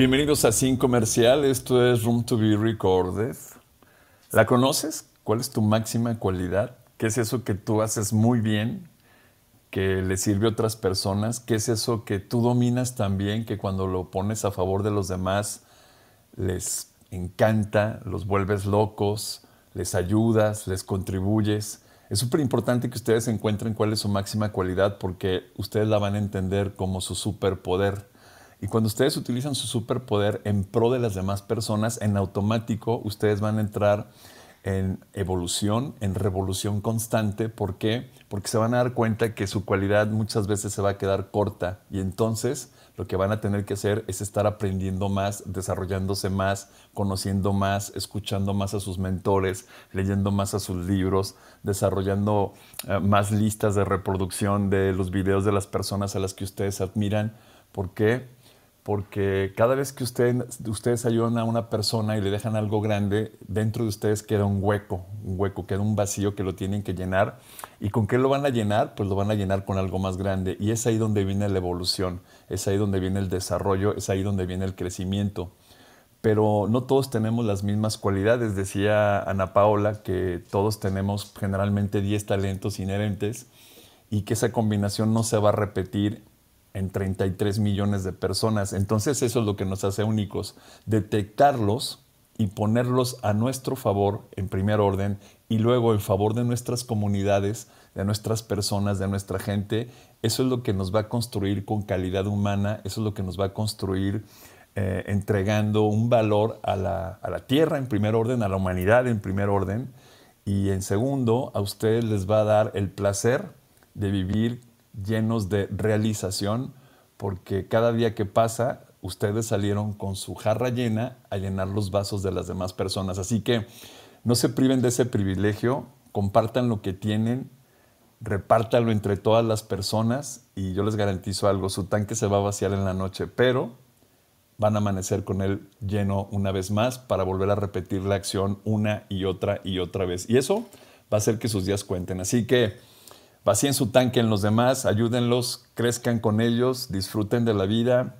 Bienvenidos a Sin Comercial, esto es Room to Be Recorded. ¿La conoces? ¿Cuál es tu máxima cualidad? ¿Qué es eso que tú haces muy bien, que le sirve a otras personas? ¿Qué es eso que tú dominas también, que cuando lo pones a favor de los demás les encanta, los vuelves locos, les ayudas, les contribuyes? Es súper importante que ustedes encuentren cuál es su máxima cualidad porque ustedes la van a entender como su superpoder y cuando ustedes utilizan su superpoder en pro de las demás personas, en automático ustedes van a entrar en evolución, en revolución constante. ¿Por qué? Porque se van a dar cuenta que su cualidad muchas veces se va a quedar corta y entonces lo que van a tener que hacer es estar aprendiendo más, desarrollándose más, conociendo más, escuchando más a sus mentores, leyendo más a sus libros, desarrollando eh, más listas de reproducción de los videos de las personas a las que ustedes admiran. ¿Por qué? porque cada vez que ustedes ayudan a una persona y le dejan algo grande, dentro de ustedes queda un hueco, un hueco, queda un vacío que lo tienen que llenar. ¿Y con qué lo van a llenar? Pues lo van a llenar con algo más grande. Y es ahí donde viene la evolución, es ahí donde viene el desarrollo, es ahí donde viene el crecimiento. Pero no todos tenemos las mismas cualidades. Decía Ana Paola que todos tenemos generalmente 10 talentos inherentes y que esa combinación no se va a repetir en 33 millones de personas. Entonces eso es lo que nos hace únicos, detectarlos y ponerlos a nuestro favor en primer orden y luego en favor de nuestras comunidades, de nuestras personas, de nuestra gente. Eso es lo que nos va a construir con calidad humana, eso es lo que nos va a construir eh, entregando un valor a la, a la tierra en primer orden, a la humanidad en primer orden y en segundo a ustedes les va a dar el placer de vivir llenos de realización, porque cada día que pasa, ustedes salieron con su jarra llena a llenar los vasos de las demás personas. Así que no se priven de ese privilegio, compartan lo que tienen, repártalo entre todas las personas y yo les garantizo algo, su tanque se va a vaciar en la noche, pero van a amanecer con él lleno una vez más para volver a repetir la acción una y otra y otra vez. Y eso va a hacer que sus días cuenten. Así que vacíen su tanque en los demás, ayúdenlos, crezcan con ellos, disfruten de la vida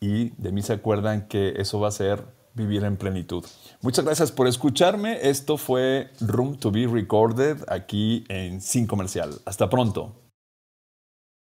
y de mí se acuerdan que eso va a ser vivir en plenitud. Muchas gracias por escucharme. Esto fue Room to be Recorded aquí en Sin Comercial. Hasta pronto.